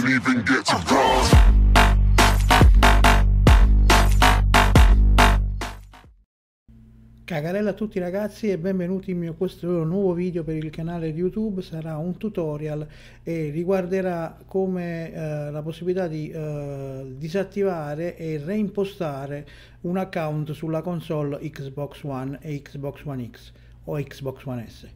didn't even get to cross. Cagarella a tutti ragazzi e benvenuti in mio questo nuovo video per il canale di YouTube, sarà un tutorial e riguarderà come eh, la possibilità di eh, disattivare e reimpostare un account sulla console Xbox One e Xbox One X o Xbox One S.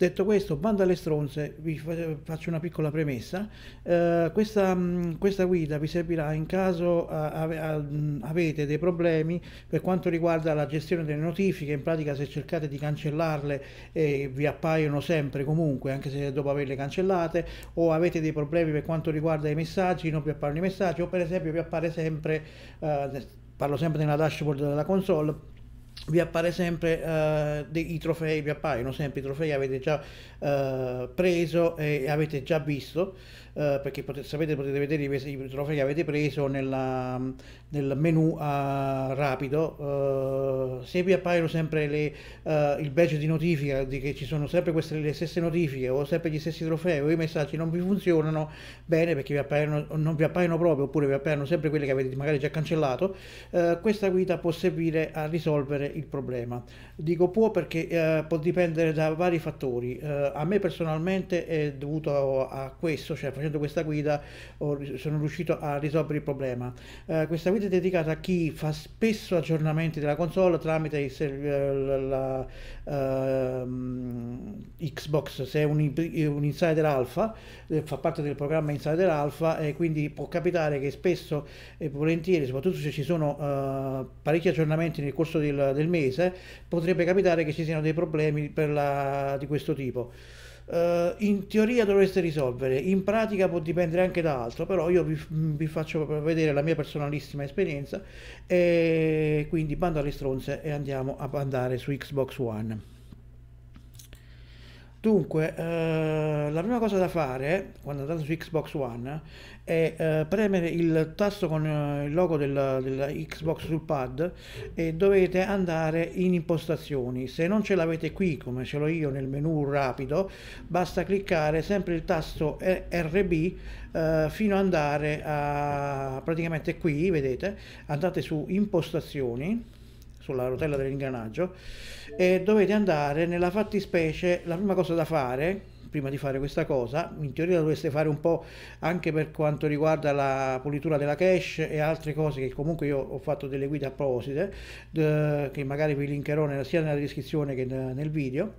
Detto questo, bando alle stronze, vi faccio una piccola premessa, eh, questa, mm, questa, guida vi servirà in caso a, a, mm, avete dei problemi per quanto riguarda la gestione delle notifiche, in pratica se cercate di cancellarle eh, vi appaiono sempre comunque, anche se dopo averle cancellate, o avete dei problemi per quanto riguarda i messaggi, non vi appaiono i messaggi, o per esempio vi appare sempre, eh, parlo sempre nella dashboard della console, vi appare sempre uh, dei, i trofei, vi appaiono sempre i trofei avete già uh, preso e avete già visto uh, perché potete, sapete potete vedere i, i trofei che avete preso nella, nel menu rapido se vi appaiono sempre le, il badge di notifica di che ci sono sempre queste le stesse notifiche o sempre gli stessi trofei o i messaggi non vi funzionano bene perché vi appaiono, non vi appaiono proprio oppure vi appaiono sempre quelli che avete magari già cancellato questa guida può servire a risolvere il problema. Dico può perché eh, può dipendere da vari fattori. Eh, a me personalmente è dovuto a questo, cioè facendo questa guida ho, sono riuscito a risolvere il problema. Eh, questa guida è dedicata a chi fa spesso aggiornamenti della console tramite il, eh, la, la, ehm, Xbox, se è un, un insider alfa, eh, fa parte del programma insider alfa e quindi può capitare che spesso e volentieri, soprattutto se ci sono eh, parecchi aggiornamenti nel corso del, del, mese, potrebbe capitare che ci siano dei problemi la, di questo tipo. Uh, in teoria dovreste risolvere, in pratica può dipendere anche da altro, però io vi, vi faccio vedere la mia personalissima esperienza e quindi bando alle stronze e andiamo a andare su Xbox One. Dunque, eh, la prima cosa da fare quando andate su Xbox One è eh, premere il tasto con eh, il logo della, della, Xbox sul pad e dovete andare in impostazioni. Se non ce l'avete qui, come ce l'ho io nel menu rapido, basta cliccare sempre il tasto eh, RB eh, fino ad andare a praticamente qui, vedete, andate su impostazioni sulla rotella dell'ingranaggio e dovete andare nella fattispecie, la prima cosa da fare prima di fare questa cosa, in teoria dovreste fare un po' anche per quanto riguarda la pulitura della cache e altre cose che comunque io ho fatto delle guide apposite che magari vi linkerò sia nella descrizione che nel video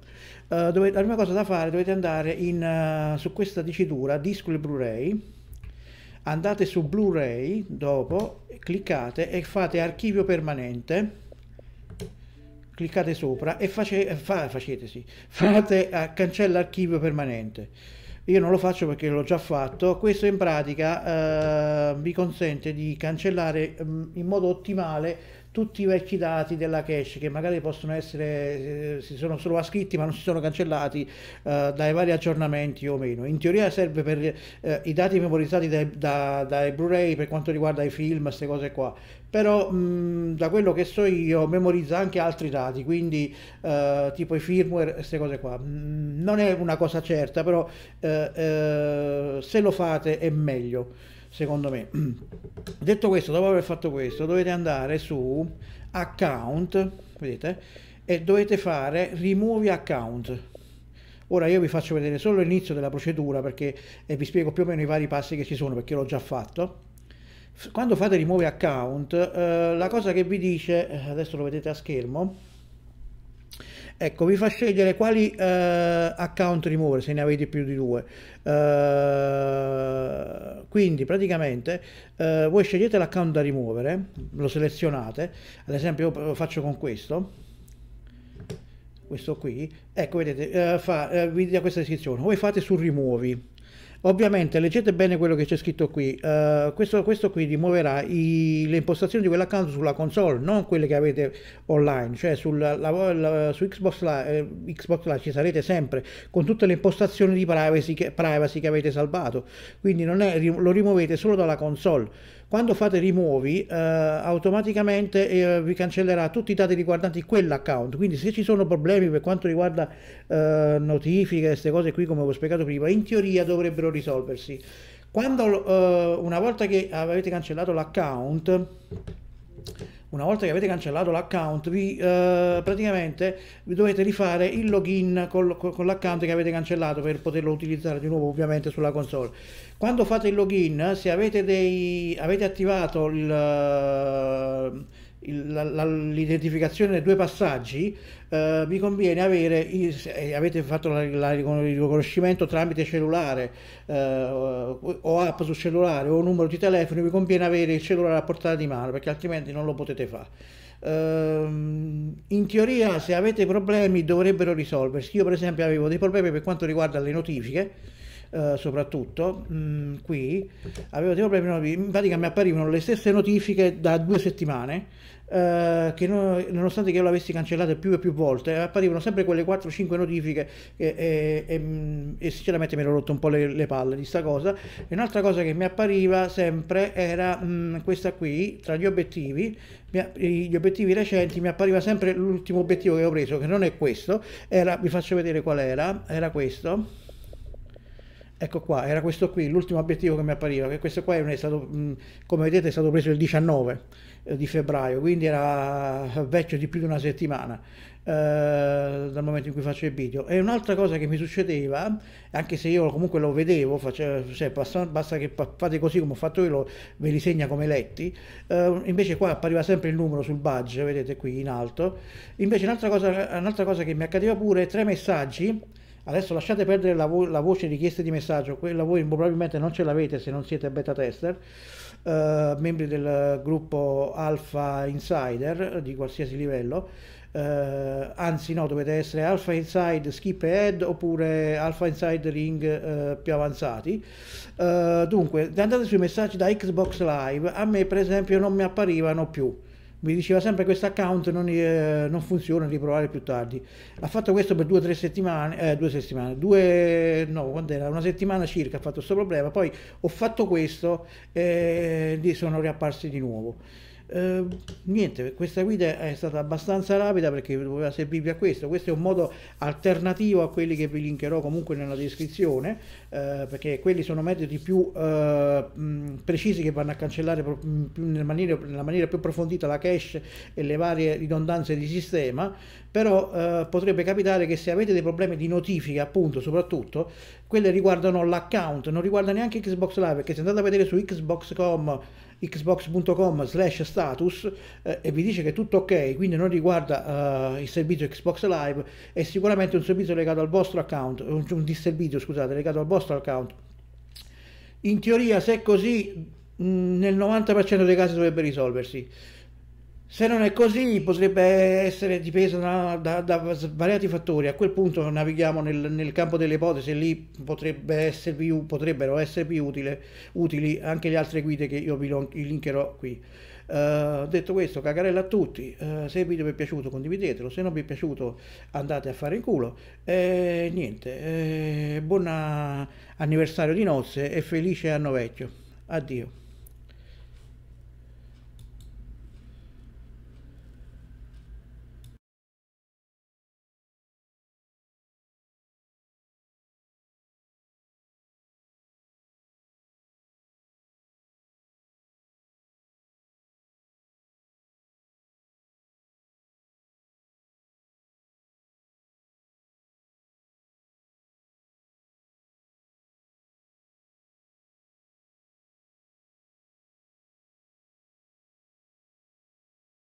eh, dovete, la prima cosa da fare dovete andare in, eh, su questa dicitura disco e blu-ray andate su blu-ray dopo cliccate e fate archivio permanente cliccate sopra e face, fa, facete, sì, fate uh, cancella archivio permanente. Io non lo faccio perché l'ho già fatto, questo in pratica uh, vi consente di cancellare mm, in modo ottimale tutti i vecchi dati della cache che magari possono essere, eh, si sono solo ascritti ma non si sono cancellati eh, dai vari aggiornamenti o meno. In teoria serve per eh, i dati memorizzati dai, da, dai Blu-ray per quanto riguarda i film, queste cose qua, però mh, mm, da quello che so io memorizza anche altri dati, quindi eh, tipo i firmware, queste cose qua. Mm, non è una cosa certa, però eh, se lo fate è meglio secondo me. Detto questo, dopo aver fatto questo, dovete andare su account, vedete, e dovete fare remove account. Ora io vi faccio vedere solo l'inizio della procedura perché e vi spiego più o meno i vari passi che ci sono perché l'ho già fatto. Quando fate remove account, eh, la cosa che vi dice, eh, adesso lo vedete a schermo, Ecco, vi fa scegliere quali uh, account rimuovere, se ne avete più di due. Uh, quindi praticamente eh, voi scegliete l'account da rimuovere, lo selezionate, ad esempio io lo faccio con questo, questo qui, ecco vedete, eh, fa, eh, vi dà questa descrizione, voi fate su rimuovi, Ovviamente leggete bene quello che c'è scritto qui, uh, questo, questo, qui rimuoverà i, le impostazioni di quell'account sulla console, non quelle che avete online, cioè sul, la, la, su Xbox Live, eh, Xbox Live ci sarete sempre con tutte le impostazioni di privacy che, privacy che avete salvato, quindi è, lo rimuovete solo dalla console quando fate rimuovi eh, automaticamente eh, vi cancellerà tutti i dati riguardanti quell'account, quindi se ci sono problemi per quanto riguarda eh, notifiche, queste cose qui come ho spiegato prima, in teoria dovrebbero risolversi. Quando eh, una volta che avete cancellato l'account una volta che avete cancellato l'account, vi, eh, praticamente vi dovete rifare il login col, con l'account che avete cancellato per poterlo utilizzare di nuovo ovviamente sulla console. Quando fate il login, se avete, dei, avete attivato il l'identificazione dei due passaggi eh, mi conviene avere avete fatto la, la, il riconoscimento tramite cellulare eh, o app su cellulare o numero di telefono mi conviene avere il cellulare a portata di mano perché altrimenti non lo potete fare ehm, in teoria se avete problemi dovrebbero risolversi io per esempio avevo dei problemi per quanto riguarda le notifiche eh, soprattutto mh, mm, qui, avevo dei problemi, in pratica mi apparivano le stesse notifiche da due settimane. Eh, che no, nonostante che io l'avessi cancellata più e più volte, apparivano sempre quelle 4-5 notifiche e, e, e, mm, e, sinceramente mi ero rotto un po' le, le palle di sta cosa. E un'altra cosa che mi appariva sempre era mh, mm, questa qui, tra gli obiettivi, gli obiettivi recenti mi appariva sempre l'ultimo obiettivo che ho preso che non è questo era, vi faccio vedere qual era era questo Ecco qua, era questo qui, l'ultimo obiettivo che mi appariva, che questo qua è stato, come vedete è stato preso il 19 eh, di febbraio, quindi era vecchio di più di una settimana eh, dal momento in cui faccio il video. E un'altra cosa che mi succedeva, anche se io comunque lo vedevo, facevo, cioè, basta, basta, che fate così come ho fatto io, lo, ve li segna come letti, eh, invece qua appariva sempre il numero sul badge, vedete qui in alto, invece un'altra cosa, un'altra cosa che mi accadeva pure, tre messaggi, Adesso lasciate perdere la, vo- la voce richiesta di messaggio, quella voi probabilmente non ce l'avete se non siete beta tester, eh, membri del gruppo Alpha Insider di qualsiasi livello. Eh, anzi no, dovete essere Alpha Inside Skip Head oppure Alpha Inside Ring eh, più avanzati. Eh, dunque, andate sui messaggi da Xbox Live, a me per esempio non mi apparivano più mi diceva sempre questo account non, eh, non, funziona, riprovare più tardi. Ha fatto questo per due o tre settimane, eh, due settimane, due, no, quando era? Una settimana circa ha fatto questo problema, poi ho fatto questo eh, e lì sono riapparsi di nuovo. Eh, niente, questa guida è stata abbastanza rapida perché doveva servirvi a questo. Questo è un modo alternativo a quelli che vi linkerò comunque nella descrizione, eh, perché quelli sono metodi più eh, precisi che vanno a cancellare nella maniera, nella maniera più approfondita la cache e le varie ridondanze di sistema però eh, potrebbe capitare che se avete dei problemi di notifica, appunto, soprattutto, quelle riguardano l'account, non riguarda neanche Xbox Live, perché se andate a vedere su xbox.com xbox.com slash status eh, e vi dice che è tutto ok, quindi non riguarda eh, il servizio Xbox Live, è sicuramente un servizio legato al vostro account, un, un disservizio scusate, legato al vostro account. In teoria se è così mh, mm, nel 90% dei casi dovrebbe risolversi. Se non è così potrebbe essere dipeso da, da, da svariati fattori, a quel punto navighiamo nel, nel campo delle ipotesi e lì potrebbe esservi, potrebbero esservi utile, utili anche le altre guide che io vi linkerò qui. Uh, detto questo, cagarella a tutti, uh, se il video vi è piaciuto condividetelo, se non vi è piaciuto andate a fare in culo. E niente, e eh, buon anniversario di nozze e felice anno vecchio. Addio.